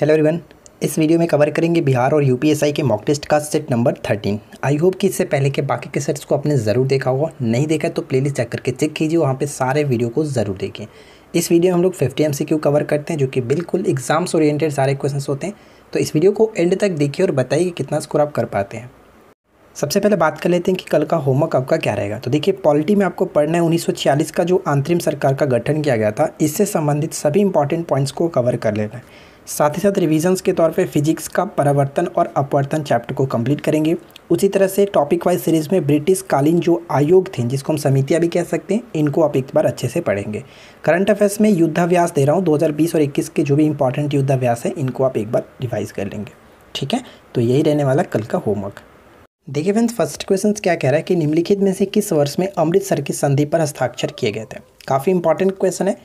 hello everyone इस video में cover करेंगे बिहार और यूपीएसआई के मॉक टेस्ट का set number thirteen I hope कि इससे पहले के बाकी के सेट्स को आपने ज़रूर देखा होगा नहीं देखा तो प्लेलिस्ट चेक करके चेक कीजिए वहाँ पे सारे वीडियो को ज़रूर देखें इस वीडियो में हम लोग फिफ्टी एम कवर करते हैं जो कि बिल्कुल एग्जाम्स ओरिएंटेड सारे क्वेश्चन होते हैं तो इस वीडियो को एंड तक देखिए और बताइए कि कितना स्कोर आप कर पाते हैं सबसे पहले बात कर लेते हैं कि कल का होमवर्क आपका क्या रहेगा तो देखिए पॉलिटी में आपको पढ़ना है 1946 का जो अंतरिम सरकार का गठन किया गया था इससे संबंधित सभी इंपॉर्टेंट पॉइंट्स को कवर कर लेना है साथ ही साथ रिविजन्स के तौर पर फिजिक्स का परावर्तन और अपवर्तन चैप्टर को कम्प्लीट करेंगे उसी तरह से टॉपिक वाइज सीरीज़ में ब्रिटिश कालीन जो आयोग थे जिसको हम समितियाँ भी कह सकते हैं इनको आप एक बार अच्छे से पढ़ेंगे करंट अफेयर्स में युद्धाभ्यास दे रहा हूँ 2020 और 21 के जो भी इंपॉर्टेंट युद्धाभ्यास हैं इनको आप एक बार रिवाइज़ कर लेंगे ठीक है तो यही रहने वाला कल का होमवर्क देखिए फ्रेंड्स फर्स्ट क्वेश्चन क्या कह रहा है कि निम्नलिखित में से किस वर्ष में अमृतसर की संधि पर हस्ताक्षर किए गए थे काफ़ी इंपॉर्टेंट क्वेश्चन है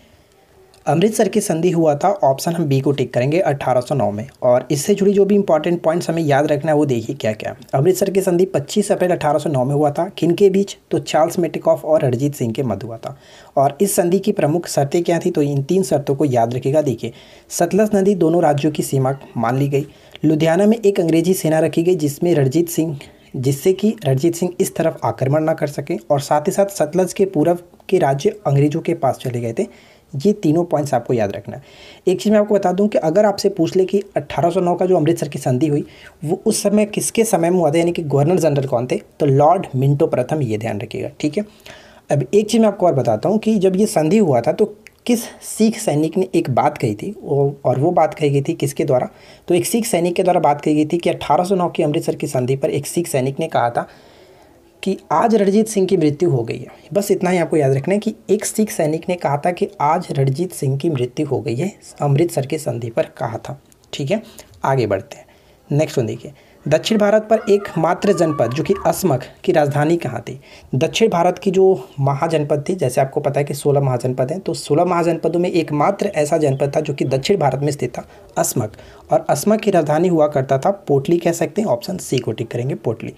अमृतसर की संधि हुआ था ऑप्शन हम बी को टिक करेंगे 1809 में और इससे जुड़ी जो भी इंपॉर्टेंट पॉइंट्स हमें याद रखना है वो देखिए क्या क्या अमृतसर की संधि 25 अप्रैल 1809 में हुआ था किन के बीच तो चार्ल्स मेटिकॉफ और अरिजीत सिंह के मध्य हुआ था और इस संधि की प्रमुख शर्तें क्या थी तो इन तीन शर्तों को याद रखेगा देखिए सतलज नदी दोनों राज्यों की सीमा मान ली गई लुधियाना में एक अंग्रेजी सेना रखी गई जिसमें रणजीत सिंह जिससे कि रणजीत सिंह इस तरफ आक्रमण ना कर सकें और साथ ही साथ सतलज के पूर्व के राज्य अंग्रेजों के पास चले गए थे ये तीनों पॉइंट्स आपको याद रखना है एक चीज़ मैं आपको बता दूं कि अगर आपसे पूछ ले कि 1809 का जो अमृतसर की संधि हुई वो उस समय किसके समय में हुआ था यानी कि गवर्नर जनरल कौन थे तो लॉर्ड मिंटो प्रथम ये ध्यान रखिएगा ठीक है अब एक चीज़ मैं आपको और बताता हूँ कि जब ये संधि हुआ था तो किस सिख सैनिक ने एक बात कही थी और वो बात कही गई थी किसके द्वारा तो एक सिख सैनिक के द्वारा बात कही गई थी कि नौ की अमृतसर की संधि पर एक सिख सैनिक ने कहा था कि आज रणजीत सिंह की मृत्यु हो गई है बस इतना ही आपको याद रखना है कि एक सिख सैनिक ने कहा था कि आज रणजीत सिंह की मृत्यु हो गई है अमृतसर की संधि पर कहा था ठीक है आगे बढ़ते हैं नेक्स्ट वन देखिए दक्षिण भारत पर एक मात्र जनपद जो कि असमक की राजधानी कहाँ थी दक्षिण भारत की जो महाजनपद थी जैसे आपको पता है कि सोलह महाजनपद हैं तो सोलह महाजनपदों में एकमात्र ऐसा जनपद था जो कि दक्षिण भारत में स्थित था असमक और असमक की राजधानी हुआ करता था पोटली कह सकते हैं ऑप्शन सी को टिक करेंगे पोटली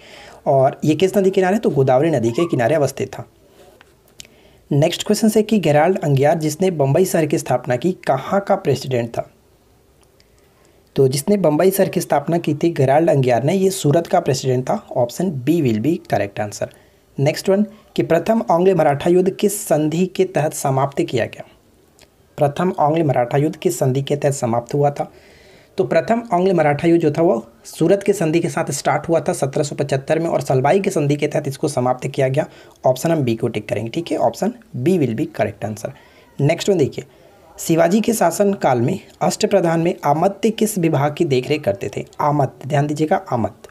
और ये किस नदी किनारे तो गोदावरी नदी के किनारे अवस्थित था नेक्स्ट क्वेश्चन से कि गेराल्ड अंगियार जिसने बम्बई शहर की स्थापना की कहाँ का प्रेसिडेंट था तो जिसने बम्बई शहर की स्थापना की थी गेराल्ड अंगियार ने ये सूरत का प्रेसिडेंट था option B will be correct answer next one कि प्रथम आंग्ल मराठा युद्ध किस संधि के तहत समाप्त किया गया प्रथम आंग्ल मराठा युद्ध किस संधि के तहत समाप्त हुआ था तो प्रथम आंग्ल मराठा युद्ध जो था वो सूरत के संधि के साथ स्टार्ट हुआ था 1775 में और सलवाई के संधि के तहत इसको समाप्त किया गया ऑप्शन हम बी को टिक करेंगे ठीक है option B will be correct answer next में देखिए शिवाजी के शासनकाल में अष्ट प्रधान में आमत्य किस विभाग की देखरेख करते थे आमत्य ध्यान दीजिएगा आमत्य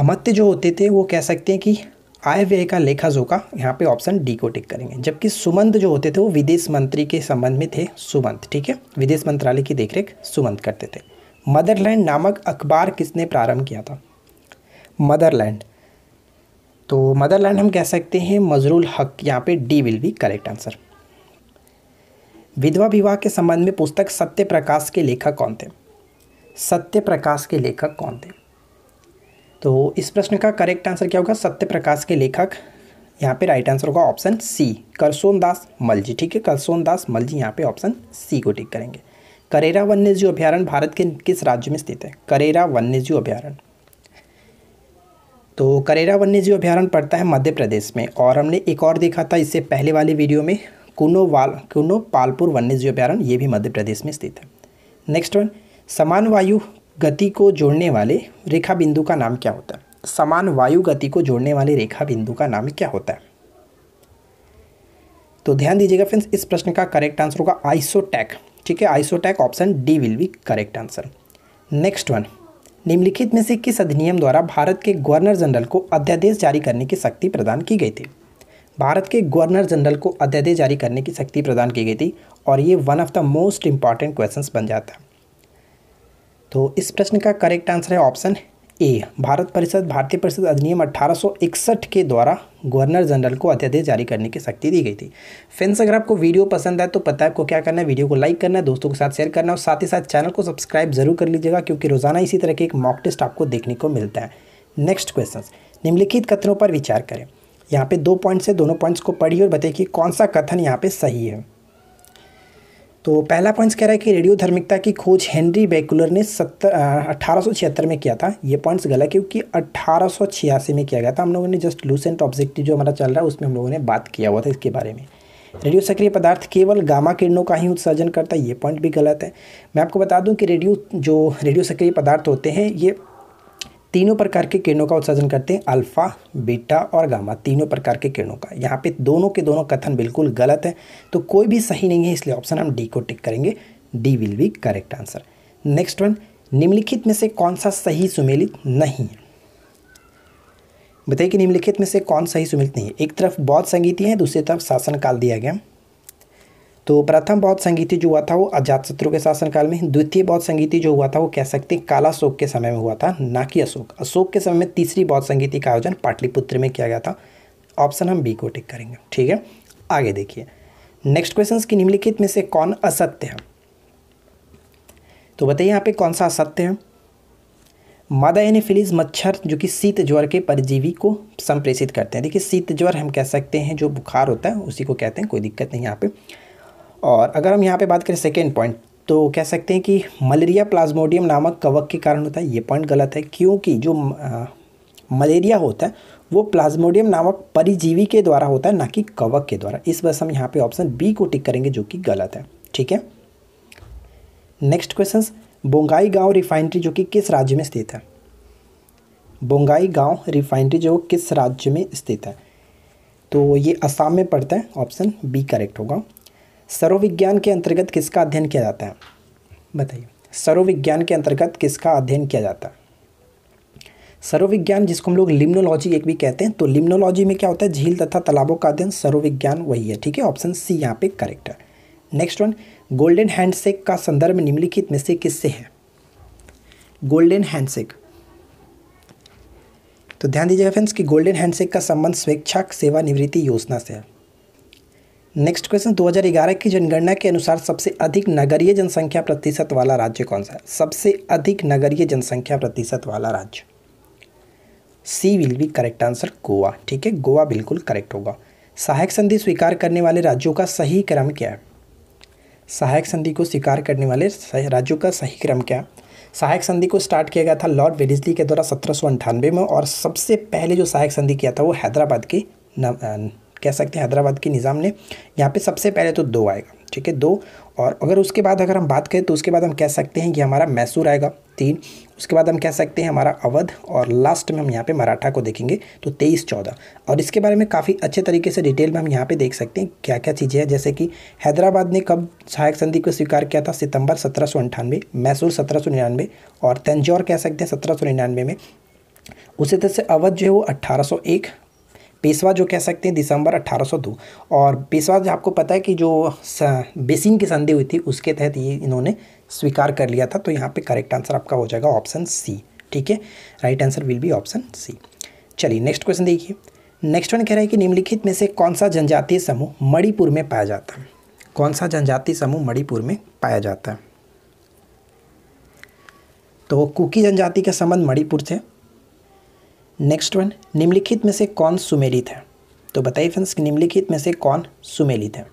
आमत्य जो होते थे वो कह सकते हैं कि आय व्यय का लेखा जोखा यहाँ पे ऑप्शन डी को टिक करेंगे जबकि सुमंत जो होते थे वो विदेश मंत्री के संबंध में थे सुमंत ठीक है विदेश मंत्रालय की देखरेख सुमंत करते थे मदरलैंड नामक अखबार किसने प्रारंभ किया था मदरलैंड तो मदरलैंड हम कह सकते हैं मजरूल हक यहाँ पे D will be correct answer विधवा विवाह के संबंध में पुस्तक सत्य प्रकाश के लेखक कौन थे सत्य प्रकाश के लेखक कौन थे तो इस प्रश्न का करेक्ट आंसर क्या होगा सत्य प्रकाश के लेखक यहाँ पे राइट आंसर होगा option C Karsan Das Mulji ठीक है करसोन दास मल जी यहाँ पे ऑप्शन सी को टिक करेंगे करेरा वन्यजीव अभ्यारण भारत के किस राज्य में स्थित है करेरा वन्यजीव अभ्यारण्य तो करेरा वन्यजीव अभ्यारण पड़ता है मध्य प्रदेश में और हमने एक और देखा था इससे पहले वाले वीडियो में कुनो वाल कुनो पालपुर वन्यजीव अभ्यारण ये भी मध्य प्रदेश में स्थित है नेक्स्ट वन समान वायु गति को जोड़ने वाले रेखा बिंदु का नाम क्या होता है समान वायु गति को जोड़ने वाले रेखा बिंदु का नाम क्या होता है तो ध्यान दीजिएगा फ्रेंड्स इस प्रश्न का करेक्ट आंसर होगा आइसोटैक ठीक है isotach option D will be correct answer next one निम्नलिखित में से किस अधिनियम द्वारा भारत के गवर्नर जनरल को अध्यादेश जारी करने की शक्ति प्रदान की गई थी भारत के गवर्नर जनरल को अध्यादेश जारी करने की शक्ति प्रदान की गई थी और ये one of the most important questions बन जाता है तो इस प्रश्न का करेक्ट आंसर है ऑप्शन ए भारत परिषद भारतीय परिषद अधिनियम 1861 के द्वारा गवर्नर जनरल को अध्यादेश जारी करने की शक्ति दी गई थी फ्रेंड्स अगर आपको वीडियो पसंद आए तो पता है आपको क्या करना है वीडियो को लाइक करना है दोस्तों के साथ शेयर करना है और साथ ही साथ चैनल को सब्सक्राइब जरूर कर लीजिएगा क्योंकि रोजाना इसी तरह के एक मॉक टेस्ट आपको देखने को मिलता है नेक्स्ट क्वेश्चन निम्नलिखित कथनों पर विचार करें यहाँ पे दो पॉइंट्स है दोनों पॉइंट्स को पढ़िए और बताइए कि कौन सा कथन यहाँ पे सही है तो पहला पॉइंट्स कह रहा है कि रेडियो धर्मिकता की खोज हेनरी बेकुलर ने सत्तर अठारह में किया था ये पॉइंट्स गलत क्योंकि अट्ठारह में किया गया था हम लोगों ने जस्ट लूसेंट ऑब्जेक्टिव जो हमारा चल रहा है उसमें हम लोगों ने बात किया हुआ था इसके बारे में रेडियो सक्रिय पदार्थ केवल गामा किरणों का ही उत्सर्जन करता है ये पॉइंट भी गलत है मैं आपको बता दूं कि रेडियो जो रेडियो सक्रिय पदार्थ होते हैं ये तीनों प्रकार के किरणों का उत्सर्जन करते हैं अल्फ़ा बीटा और गामा तीनों प्रकार के किरणों का यहाँ पे दोनों के दोनों कथन बिल्कुल गलत है तो कोई भी सही नहीं है इसलिए ऑप्शन हम डी को टिक करेंगे D will be correct answer next one निम्नलिखित में से कौन सा सही सुमेलित नहीं है बताइए कि निम्नलिखित में से कौन सही सुमेलित नहीं है एक तरफ बौद्ध संगीति है दूसरी तरफ शासनकाल दिया गया तो प्रथम बौद्ध संगीति जो हुआ था वो अजातशत्रु के शासनकाल में द्वितीय बौद्ध संगीति जो हुआ था वो कह सकते हैं काला अशोक के समय में हुआ था ना कि अशोक अशोक के समय में तीसरी बौद्ध संगीति का आयोजन पाटलिपुत्र में किया गया था ऑप्शन हम बी को टिक करेंगे ठीक है आगे देखिए नेक्स्ट क्वेश्चन की निम्नलिखित में से कौन असत्य है तो बताइए यहाँ पे कौन सा असत्य है मादा यानी फिलीज मच्छर जो कि शीत ज्वर के परजीवी को संप्रेषित करते हैं देखिए शीत ज्वर हम कह सकते हैं जो बुखार होता है उसी को कहते हैं कोई दिक्कत नहीं यहाँ पे और अगर हम यहाँ पे बात करें सेकेंड पॉइंट तो कह सकते हैं कि मलेरिया प्लाज्मोडियम नामक कवक के कारण होता है ये पॉइंट गलत है क्योंकि जो आ, मलेरिया होता है वो प्लाज्मोडियम नामक परिजीवी के द्वारा होता है ना कि कवक के द्वारा इस वजह से हम यहाँ पे ऑप्शन बी को टिक करेंगे जो कि गलत है ठीक है नेक्स्ट क्वेश्चन बोंगाई गांव रिफाइनरी जो कि किस राज्य में स्थित है बोंगाई गांव रिफाइनरी जो किस राज्य में स्थित है तो ये असम में पड़ता है ऑप्शन बी करेक्ट होगा सर्वविज्ञान के अंतर्गत किसका अध्ययन किया जाता है बताइए सर्वविज्ञान के अंतर्गत किसका अध्ययन किया जाता है सर्वविज्ञान जिसको हम लोग लिम्नोलॉजी एक भी कहते हैं तो लिम्नोलॉजी में क्या होता है झील तथा तालाबों का अध्ययन सर्वविज्ञान वही है ठीक है ऑप्शन सी यहाँ पे करेक्ट है नेक्स्ट वन गोल्डन हैंडसेक का संदर्भ निम्नलिखित में से किससे है गोल्डन हैंडसेक तो ध्यान दीजिएगा फ्रेंड्स कि गोल्डन हैंडसेक का संबंध स्वेच्छा सेवानिवृत्ति योजना से है नेक्स्ट क्वेश्चन 2011 की जनगणना के अनुसार सबसे अधिक नगरीय जनसंख्या प्रतिशत वाला राज्य कौन सा है सबसे अधिक नगरीय जनसंख्या प्रतिशत वाला राज्य C will be correct answer Goa ठीक है गोवा बिल्कुल करेक्ट होगा सहायक संधि स्वीकार करने वाले राज्यों का सही क्रम क्या है सहायक संधि को स्वीकार करने वाले राज्यों का सही क्रम क्या है सहायक संधि को स्टार्ट किया गया था लॉर्ड वेलिजली के द्वारा सत्रह में और सबसे पहले जो सहायक संधि किया था वो हैदराबाद के कह सकते हैं हैदराबाद के निज़ाम ने यहाँ पे सबसे पहले तो दो आएगा ठीक है दो और अगर उसके बाद अगर हम बात करें तो उसके बाद हम कह सकते हैं कि हमारा मैसूर आएगा तीन उसके बाद हम कह सकते हैं हमारा अवध और लास्ट में हम यहाँ पे मराठा को देखेंगे तो तेईस चौदह और इसके बारे में काफ़ी अच्छे तरीके से डिटेल में हम यहाँ पे देख सकते हैं क्या क्या चीज़ें हैं जैसे कि हैदराबाद ने कब सहायक संधि को स्वीकार किया था सितंबर सत्रह मैसूर सत्रह और तंजौर कह सकते हैं सत्रह में उसी तरह से अवध जो है वो अट्ठारह पेशवा जो कह सकते हैं दिसंबर 1802 और पेशवा आपको पता है कि जो बेसिन की संधि हुई थी उसके तहत ये इन्होंने स्वीकार कर लिया था तो यहाँ पे करेक्ट आंसर आपका हो जाएगा ऑप्शन सी ठीक है right answer will be option C चलिए नेक्स्ट क्वेश्चन देखिए नेक्स्ट वन कह रहा है कि निम्नलिखित में से कौन सा जनजातीय समूह मणिपुर में पाया जाता है कौन सा जनजातीय समूह मणिपुर में पाया जाता है तो कुकी जनजाति का संबंध मणिपुर से नेक्स्ट वन निम्नलिखित में से कौन सुमेलित है तो बताइए फ्रेंड्स निम्नलिखित में से कौन सुमेलित है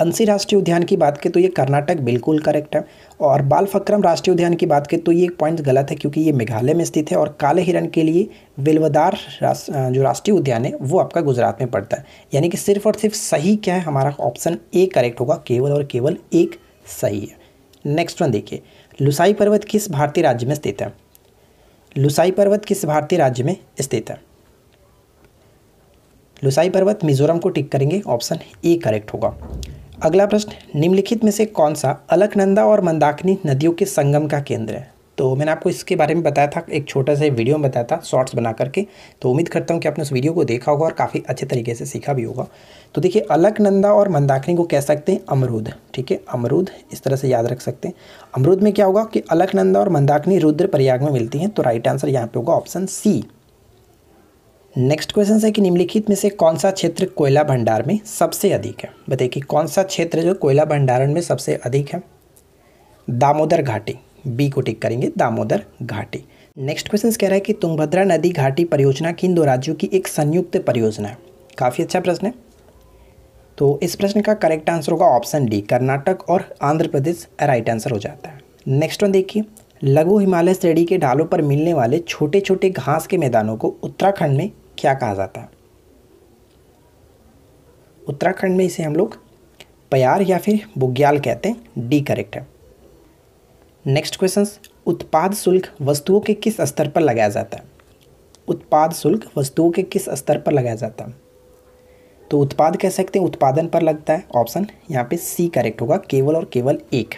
अंसी राष्ट्रीय उद्यान की बात करें तो ये कर्नाटक बिल्कुल करेक्ट है और बाल फक्रम राष्ट्रीय उद्यान की बात करें तो ये पॉइंट गलत है क्योंकि ये मेघालय में स्थित है और काले हिरण के लिए विलवदार जो राष्ट्रीय उद्यान है वो आपका गुजरात में पड़ता है यानी कि सिर्फ और सिर्फ सही क्या है हमारा ऑप्शन ए करेक्ट होगा केवल और केवल एक सही है नेक्स्ट वन देखिए लुसाई पर्वत किस भारतीय राज्य में स्थित है लुसाई पर्वत किस भारतीय राज्य में स्थित है लुसाई पर्वत मिजोरम को टिक करेंगे ऑप्शन ए करेक्ट होगा अगला प्रश्न निम्नलिखित में से कौन सा अलकनंदा और मंदाकिनी नदियों के संगम का केंद्र है तो मैंने आपको इसके बारे में बताया था एक छोटा सा वीडियो में बताया था शॉर्ट्स बना करके तो उम्मीद करता हूँ कि आपने उस वीडियो को देखा होगा और काफ़ी अच्छे तरीके से सीखा भी होगा तो देखिए अलकनंदा और मंदाकिनी को कह सकते हैं अमरूद ठीक है अमरूद इस तरह से याद रख सकते हैं अमरूद में क्या होगा कि अलकनंदा और मंदाकिनी रुद्र प्रयाग में मिलती हैं तो राइट आंसर यहाँ पर होगा ऑप्शन सी नेक्स्ट क्वेश्चन है कि निम्नलिखित में से कौन सा क्षेत्र कोयला भंडार में सबसे अधिक है बताइए कि कौन सा क्षेत्र जो कोयला भंडारण में सबसे अधिक है दामोदर घाटी बी को टिक करेंगे दामोदर घाटी नेक्स्ट क्वेश्चन कह रहा है कि तुंगभद्रा नदी घाटी परियोजना किन दो राज्यों की एक संयुक्त परियोजना है काफ़ी अच्छा प्रश्न है तो इस प्रश्न का करेक्ट आंसर होगा ऑप्शन डी कर्नाटक और आंध्र प्रदेश राइट आंसर हो जाता है नेक्स्ट वन देखिए लघु हिमालय श्रेणी के ढालों पर मिलने वाले छोटे छोटे घास के मैदानों को उत्तराखंड में क्या कहा जाता है उत्तराखंड में इसे हम लोग प्यार या फिर बुग्याल कहते हैं डी करेक्ट है नेक्स्ट क्वेश्चन उत्पाद शुल्क वस्तुओं के किस स्तर पर लगाया जाता है उत्पाद शुल्क वस्तुओं के किस स्तर पर लगाया जाता है तो उत्पाद कह सकते हैं उत्पादन पर लगता है ऑप्शन यहाँ पे सी करेक्ट होगा केवल और केवल एक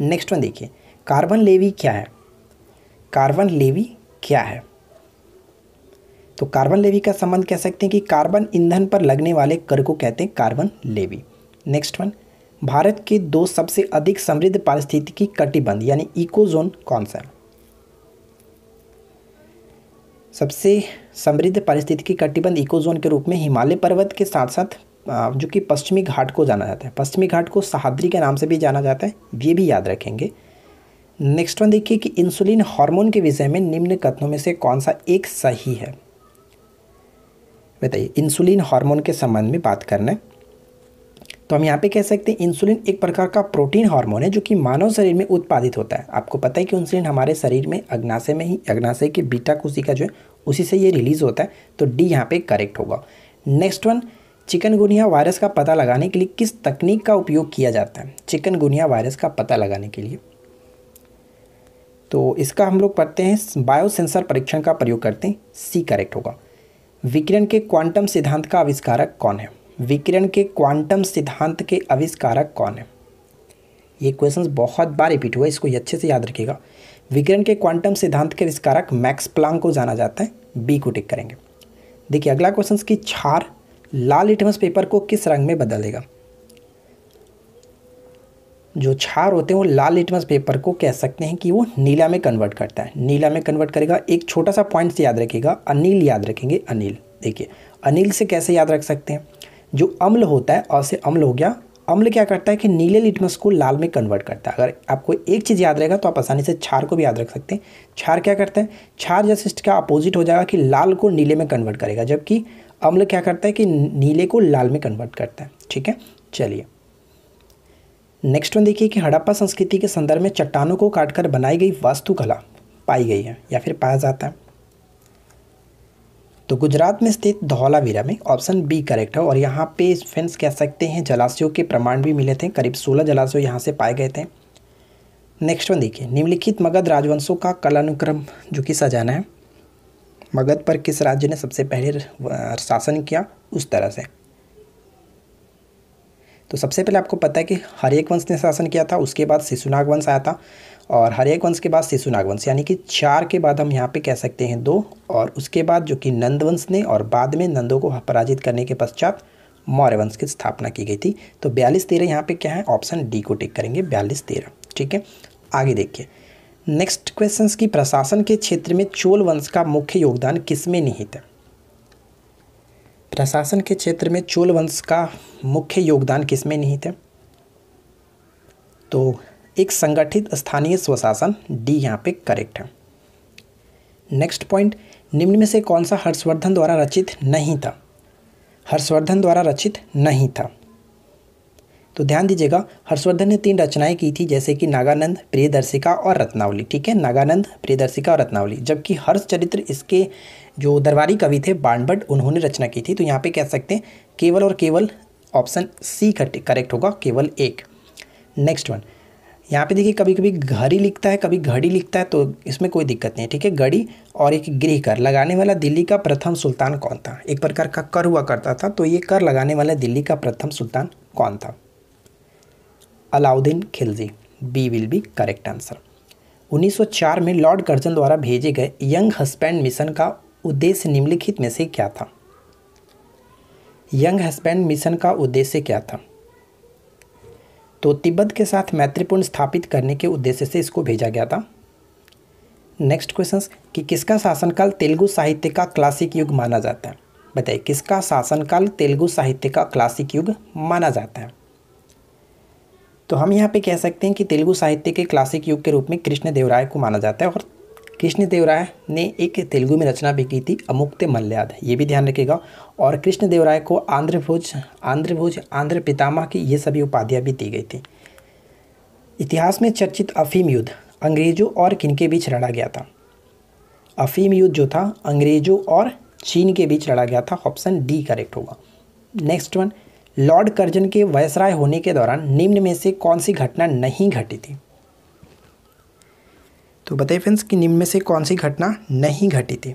नेक्स्ट वन देखिए कार्बन लेवी क्या है कार्बन लेवी क्या है तो कार्बन लेवी का संबंध कह सकते हैं कि कार्बन ईंधन पर लगने वाले कर को कहते हैं carbon levy next one Bharat के दो सबसे अधिक समृद्ध पारिस्थितिकी कटिबंध यानी इको जोन कौन सा है सबसे समृद्ध पारिस्थितिकी कटिबंध इको जोन के रूप में हिमालय पर्वत के साथ साथ जो कि पश्चिमी घाट को जाना जाता है पश्चिमी घाट को सहाद्री के नाम से भी जाना जाता है ये भी याद रखेंगे नेक्स्ट वन देखिए कि इंसुलिन हार्मोन के विषय में निम्न कथनों में से कौन सा एक सही है बताइए इंसुलिन हार्मोन के संबंध में बात करना है तो हम यहाँ पे कह सकते हैं इंसुलिन एक प्रकार का प्रोटीन हार्मोन है जो कि मानव शरीर में उत्पादित होता है आपको पता है कि इंसुलिन हमारे शरीर में अग्नाशय में ही अग्नाशय के बीटा का जो है उसी से ये रिलीज होता है तो डी यहाँ पे करेक्ट होगा नेक्स्ट वन चिकनगुनिया वायरस का पता लगाने के लिए किस तकनीक का उपयोग किया जाता है चिकनगुनिया वायरस का पता लगाने के लिए तो इसका हम लोग पढ़ते हैं बायोसेंसर परीक्षण का प्रयोग करते हैं सी करेक्ट होगा विकिरण के क्वांटम सिद्धांत का आविष्कारक कौन है विकिरण के क्वांटम सिद्धांत के आविष्कारक कौन है ये क्वेश्चन बहुत बार रिपीट हुआ इसको अच्छे से याद रखिएगा विकिरण के क्वांटम सिद्धांत के आविष्कारक मैक्स प्लांक को जाना जाता है बी को टिक करेंगे देखिए अगला क्वेश्चन की छार लाल लिटमस पेपर को किस रंग में बदलेगा जो छार होते हैं वो लाल लिटमस पेपर को कह सकते हैं कि वो नीला में कन्वर्ट करता है नीला में कन्वर्ट करेगा एक छोटा सा पॉइंट याद रखेगा अनिल याद रखेंगे अनिल देखिए अनिल से कैसे याद रख सकते हैं जो अम्ल होता है और से अम्ल हो गया अम्ल क्या करता है कि नीले लिटमस को लाल में कन्वर्ट करता है अगर आपको एक चीज़ याद रहेगा तो आप आसानी से छार को भी याद रख सकते हैं छार क्या करता है छार जैसे इसका अपोजिट हो जाएगा कि लाल को नीले में कन्वर्ट करेगा जबकि अम्ल क्या करता है कि नीले को लाल में कन्वर्ट करता है ठीक है चलिए नेक्स्ट वन देखिए कि हड़प्पा संस्कृति के संदर्भ में चट्टानों को काटकर बनाई गई वास्तुकला पाई गई है या फिर पाया जाता है तो गुजरात में स्थित धौलावीरा में ऑप्शन बी करेक्ट है और यहाँ पे फ्रेंड्स कह सकते हैं जलाशयों के प्रमाण भी मिले थे करीब सोलह जलाशय यहाँ से पाए गए थे नेक्स्ट वन देखिए निम्नलिखित मगध राजवंशों का कलानुक्रम जो कि सजाना है मगध पर किस राज्य ने सबसे पहले शासन किया उस तरह से तो सबसे पहले आपको पता है कि हरेक वंश ने शासन किया था उसके बाद शिशुनाग वंश आया था और हरेक वंश के बाद शिशुनाग वंश यानी कि चार के बाद हम यहाँ पे कह सकते हैं दो और उसके बाद जो कि नंद वंश ने और बाद में नंदों को पराजित करने के पश्चात मौर्य वंश की स्थापना की गई थी तो बयालीस तेरह यहाँ पर क्या है ऑप्शन डी को टिक करेंगे बयालीस तेरह ठीक है आगे देखिए नेक्स्ट क्वेश्चन की प्रशासन के क्षेत्र में चोल वंश का मुख्य योगदान किसमें निहित है प्रशासन के क्षेत्र में चोल वंश का मुख्य योगदान किसमें नहीं थे तो एक संगठित स्थानीय स्वशासन डी यहाँ पे करेक्ट है नेक्स्ट पॉइंट निम्न में से कौन सा हर्षवर्धन द्वारा रचित नहीं था हर्षवर्धन द्वारा रचित नहीं था तो ध्यान दीजिएगा हर्षवर्धन ने तीन रचनाएं की थी जैसे कि नागानंद प्रियदर्शिका और रत्नावली ठीक है नागानंद प्रियदर्शिका और रत्नावली जबकि हर्ष चरित्र इसके जो दरबारी कवि थे बाणभट उन्होंने रचना की थी तो यहाँ पे कह सकते हैं केवल और केवल ऑप्शन सी करेक्ट होगा केवल एक नेक्स्ट वन यहाँ पे देखिए कभी कभी घड़ी लिखता है कभी घड़ी लिखता है तो इसमें कोई दिक्कत नहीं है ठीक है घड़ी और एक गृह कर लगाने वाला दिल्ली का प्रथम सुल्तान कौन था एक प्रकार का कर हुआ करता था तो ये कर लगाने वाला दिल्ली का प्रथम सुल्तान कौन था Alauddin Khilji B will be correct answer 1904 में लॉर्ड कर्जन द्वारा भेजे गए यंग हस्बैंड मिशन का उद्देश्य निम्नलिखित में से क्या था यंग हस्बैंड मिशन का उद्देश्य क्या था तो तिब्बत के साथ मैत्रीपूर्ण स्थापित करने के उद्देश्य से इसको भेजा गया था नेक्स्ट क्वेश्चन कि किसका शासनकाल तेलुगु साहित्य का क्लासिक युग माना जाता है बताइए किसका शासनकाल तेलुगु साहित्य का क्लासिक युग माना जाता है तो हम यहाँ पे कह सकते हैं कि तेलुगु साहित्य के क्लासिक युग के रूप में कृष्ण देवराय को माना जाता है और कृष्ण देवराय ने एक तेलुगु में रचना भी की थी अमुक्त मल्याद ये भी ध्यान रखिएगा और कृष्ण देवराय को आंध्रभुज आंध्रभुज आंध्र पितामा की ये सभी उपाधियाँ भी दी गई थी इतिहास में चर्चित अफीम युद्ध अंग्रेजों और किन के बीच लड़ा गया था अफीम युद्ध जो था अंग्रेजों और चीन के बीच लड़ा गया था ऑप्शन डी करेक्ट होगा नेक्स्ट वन लॉर्ड कर्जन के वायसराय होने के दौरान निम्न में से कौन सी घटना नहीं घटी थी तो बताइए फ्रेंड्स कि निम्न में से कौन सी घटना नहीं घटी थी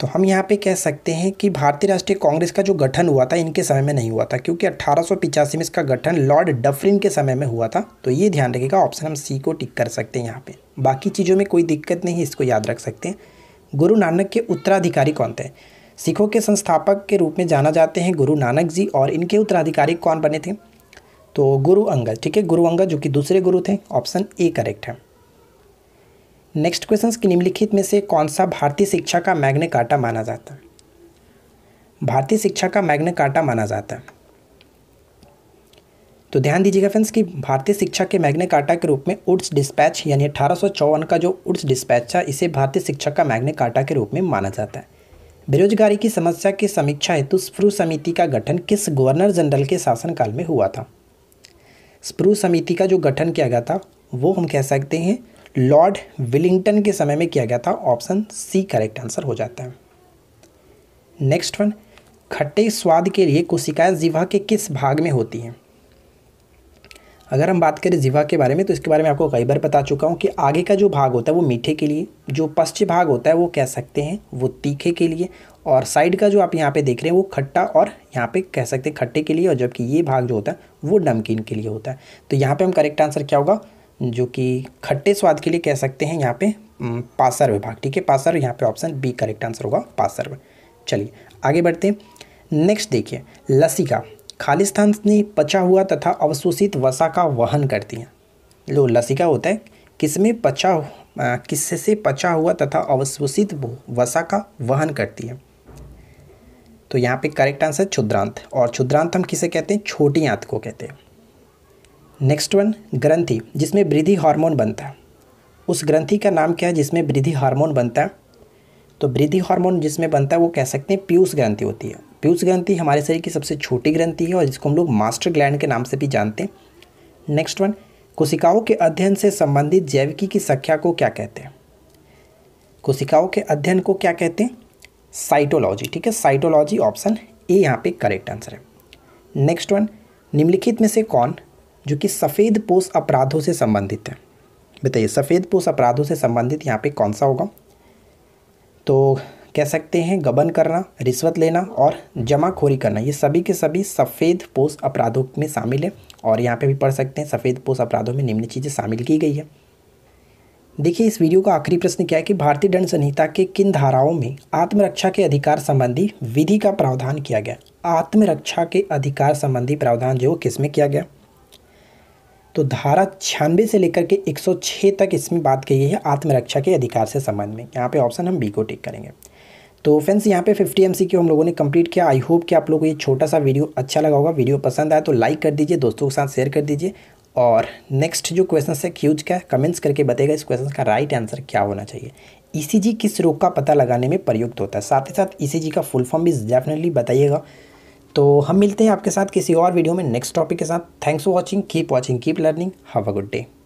तो हम यहाँ पे कह सकते हैं कि भारतीय राष्ट्रीय कांग्रेस का जो गठन हुआ था इनके समय में नहीं हुआ था क्योंकि अट्ठारह में इसका गठन लॉर्ड डफरिन के समय में हुआ था तो ये ध्यान रखिएगा ऑप्शन हम सी को टिक कर सकते हैं यहाँ पे बाकी चीज़ों में कोई दिक्कत नहीं इसको याद रख सकते हैं गुरु नानक के उत्तराधिकारी कौन थे सिखों के संस्थापक के रूप में जाना जाते हैं गुरु नानक जी और इनके उत्तराधिकारी कौन बने थे तो गुरु अंगद ठीक है गुरु अंगद जो कि दूसरे गुरु थे ऑप्शन ए करेक्ट है नेक्स्ट क्वेश्चन की निम्नलिखित में से कौन सा भारतीय शिक्षा का मैग्ने काटा माना जाता है भारतीय शिक्षा का मैग्ने काटा माना जाता है तो ध्यान दीजिएगा फ्रेंड्स कि भारतीय शिक्षा के मैग्ने काटा के रूप में उड्स डिस्पैच यानी अठारह का जो उड्स डिस्पैच था इसे भारतीय शिक्षा का मैग्ने काटा के रूप में माना जाता है बेरोजगारी की समस्या की समीक्षा हेतु तो स्प्रू समिति का गठन किस गवर्नर जनरल के शासनकाल में हुआ था स्प्रू समिति का जो गठन किया गया था वो हम कह सकते हैं लॉर्ड विलिंगटन के समय में किया गया था ऑप्शन सी करेक्ट आंसर हो जाता है नेक्स्ट वन खट्टे स्वाद के लिए कोशिकाएं जीवा के किस भाग में होती हैं अगर हम बात करें जीवा के बारे में तो इसके बारे में आपको कई बार बता चुका हूँ कि आगे का जो भाग होता है वो मीठे के लिए जो पश्चिम भाग होता है वो कह सकते हैं वो तीखे के लिए और साइड का जो आप यहाँ पे देख रहे हैं वो खट्टा और यहाँ पे कह सकते हैं खट्टे के लिए और जबकि ये भाग जो होता है वो नमकीन के लिए होता है तो यहाँ पर हम करेक्ट आंसर क्या होगा जो कि खट्टे स्वाद के लिए कह सकते हैं यहाँ पे पासर भाग ठीक है पासर यहाँ पर ऑप्शन बी करेक्ट आंसर होगा पासर चलिए आगे बढ़ते हैं नेक्स्ट देखिए लस्सी का खालिस्तान ने पचा हुआ तथा अवशोषित वसा का वहन करती हैं लो लसिका होता है किसमें पचा किससे पचा हुआ तथा अवशोषित वसा का वहन करती है तो यहाँ पे करेक्ट आंसर क्षुद्रांत और क्षुद्रांत हम किसे कहते हैं छोटी आंत को कहते हैं नेक्स्ट वन ग्रंथि जिसमें वृद्धि हार्मोन बनता है उस ग्रंथि का नाम क्या है जिसमें वृद्धि हार्मोन बनता है तो वृद्धि हार्मोन जिसमें बनता है वो कह सकते हैं पीयूष ग्रंथि होती है पीयूष ग्रंथि हमारे शरीर की सबसे छोटी ग्रंथि है और जिसको हम लोग मास्टर ग्लैंड के नाम से भी जानते हैं नेक्स्ट वन कोशिकाओं के अध्ययन से संबंधित जैविकी की संख्या को क्या कहते हैं कोशिकाओं के अध्ययन को क्या कहते हैं साइटोलॉजी ठीक है साइटोलॉजी ऑप्शन ए यहाँ पे करेक्ट आंसर है नेक्स्ट वन निम्नलिखित में से कौन जो कि सफ़ेद पोष अपराधों से संबंधित है बताइए सफ़ेद पोष अपराधों से संबंधित यहाँ पे कौन सा होगा तो कह सकते हैं गबन करना रिश्वत लेना और जमाखोरी करना ये सभी के सभी सफ़ेद पोष अपराधों में शामिल है और यहाँ पे भी पढ़ सकते हैं सफ़ेद पोष अपराधों में निम्न चीज़ें शामिल की गई है देखिए इस वीडियो का आखिरी प्रश्न क्या है कि भारतीय दंड संहिता के किन धाराओं में आत्मरक्षा के अधिकार संबंधी विधि का प्रावधान किया गया आत्मरक्षा के अधिकार संबंधी प्रावधान जो किस में किया गया तो धारा छियानवे से लेकर के 106 तक इसमें बात कही है आत्मरक्षा के अधिकार से संबंध में यहाँ पे ऑप्शन हम बी को टिक करेंगे तो फ्रेंड्स यहाँ पे 50 एम हम लोगों ने कंप्लीट किया आई होप कि आप लोगों को ये छोटा सा वीडियो अच्छा लगा होगा वीडियो पसंद आया तो लाइक कर दीजिए दोस्तों के साथ शेयर कर दीजिए और नेक्स्ट जो क्वेश्चन है क्यूज का कमेंट्स करके बताएगा इस क्वेश्चन का राइट आंसर क्या होना चाहिए ई e किस रोग का पता लगाने में प्रयुक्त होता है साथ ही साथ ई e का फुल फॉर्म भी डेफिनेटली बताइएगा तो हम मिलते हैं आपके साथ किसी और वीडियो में नेक्स्ट टॉपिक के साथ thanks for watching keep watching keep learning have a good day